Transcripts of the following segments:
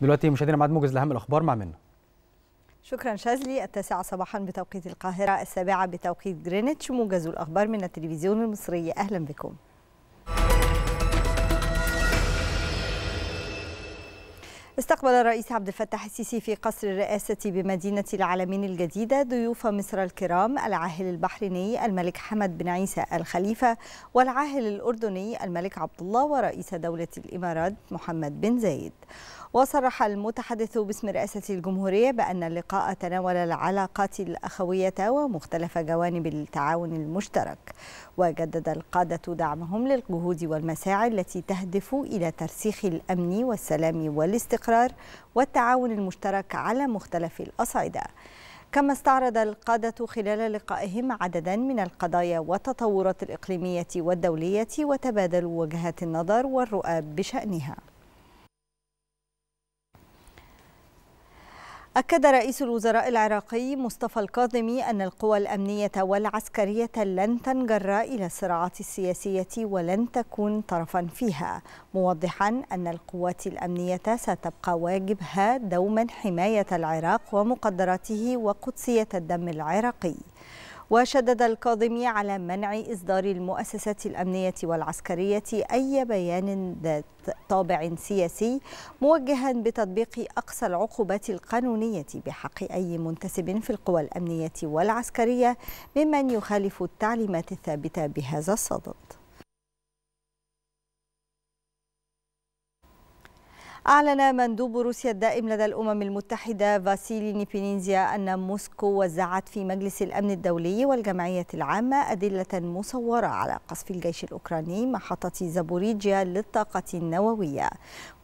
دلوقتي مشاهدينا ميعاد موجز لاهم الاخبار مع منه شكرا شاذلي التاسعة صباحا بتوقيت القاهرة السابعة بتوقيت جرينتش موجز الأخبار من التلفزيون المصري أهلا بكم استقبل الرئيس عبد الفتاح السيسي في قصر الرئاسة بمدينة العالمين الجديدة ضيوف مصر الكرام العاهل البحريني الملك حمد بن عيسى الخليفة والعاهل الأردني الملك عبد الله ورئيس دولة الإمارات محمد بن زايد وصرح المتحدث باسم رئاسة الجمهورية بأن اللقاء تناول العلاقات الأخوية ومختلف جوانب التعاون المشترك وجدد القادة دعمهم للجهود والمساعي التي تهدف إلى ترسيخ الأمن والسلام والاستقرار الاستقرار والتعاون المشترك على مختلف الأصعدة كما استعرض القادة خلال لقائهم عددا من القضايا والتطورات الإقليمية والدولية وتبادلوا وجهات النظر والرؤى بشأنها أكد رئيس الوزراء العراقي مصطفى الكاظمي أن القوى الأمنية والعسكرية لن تنجر إلى الصراعات السياسية ولن تكون طرفا فيها موضحا أن القوات الأمنية ستبقى واجبها دوما حماية العراق ومقدراته وقدسية الدم العراقي وشدد الكاظمي على منع إصدار المؤسسات الأمنية والعسكرية أي بيان ذات طابع سياسي موجها بتطبيق أقصى العقوبات القانونية بحق أي منتسب في القوى الأمنية والعسكرية ممن يخالف التعليمات الثابتة بهذا الصدد أعلن مندوب روسيا الدائم لدى الأمم المتحدة فاسيلي نيبينينزيا أن موسكو وزعت في مجلس الأمن الدولي والجمعية العامة أدلة مصورة على قصف الجيش الأوكراني محطة زابوريجيا للطاقة النووية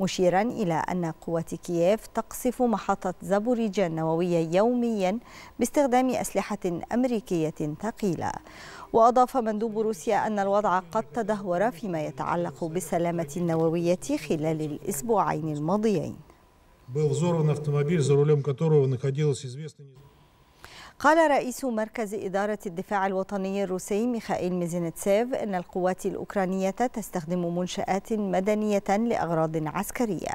مشيرا إلى أن قوات كييف تقصف محطة زابوريجيا النووية يوميا باستخدام أسلحة أمريكية ثقيلة وأضاف مندوب روسيا أن الوضع قد تدهور فيما يتعلق بالسلامة النووية خلال الأسبوعين الماضيين. قال رئيس مركز إدارة الدفاع الوطني الروسي ميخائيل ميزينتسيف أن القوات الأوكرانية تستخدم منشآت مدنية لأغراض عسكرية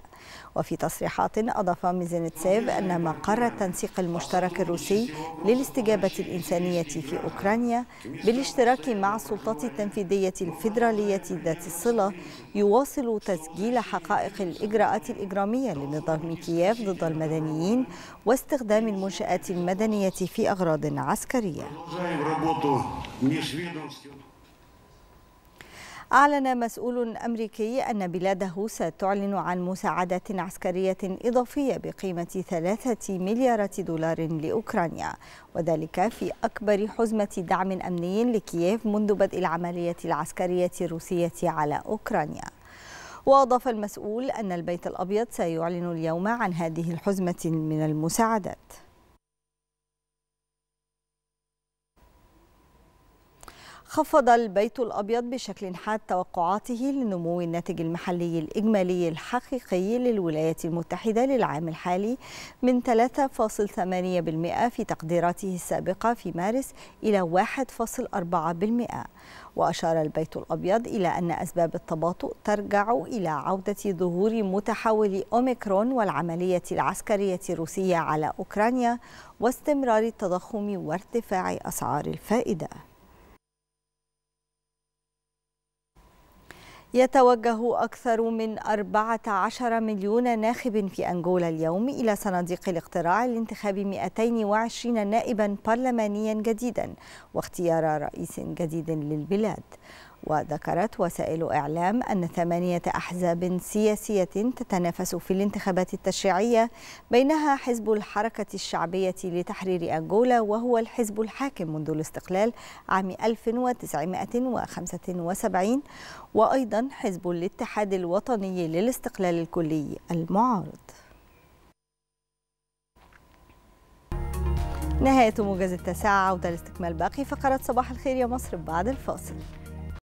وفي تصريحات أضاف ميزينتسيف أن مقر التنسيق المشترك الروسي للاستجابة الإنسانية في أوكرانيا بالاشتراك مع السلطات التنفيذية الفيدرالية ذات الصلة يواصل تسجيل حقائق الإجراءات الإجرامية لنظام كييف ضد المدنيين واستخدام المنشآت المدنية في أغراض عسكرية أعلن مسؤول أمريكي أن بلاده ستعلن عن مساعدة عسكرية إضافية بقيمة ثلاثة مليارات دولار لأوكرانيا وذلك في أكبر حزمة دعم أمني لكييف منذ بدء العملية العسكرية الروسية على أوكرانيا وأضاف المسؤول أن البيت الأبيض سيعلن اليوم عن هذه الحزمة من المساعدات خفض البيت الأبيض بشكل حاد توقعاته لنمو الناتج المحلي الإجمالي الحقيقي للولايات المتحدة للعام الحالي من 3.8% في تقديراته السابقة في مارس إلى 1.4% وأشار البيت الأبيض إلى أن أسباب التباطؤ ترجع إلى عودة ظهور متحول أوميكرون والعملية العسكرية الروسية على أوكرانيا واستمرار التضخم وارتفاع أسعار الفائدة يتوجه أكثر من 14 مليون ناخب في أنغولا اليوم إلى صناديق الاقتراع لانتخاب 220 نائبا برلمانيا جديدا واختيار رئيس جديد للبلاد وذكرت وسائل إعلام أن ثمانية أحزاب سياسية تتنافس في الانتخابات التشريعية بينها حزب الحركة الشعبية لتحرير أنغولا وهو الحزب الحاكم منذ الاستقلال عام 1975 وأيضا حزب الاتحاد الوطني للاستقلال الكلي المعارض نهاية موجز التساعة عودة لاستكمال باقي فقرات صباح الخير يا مصر بعد الفاصل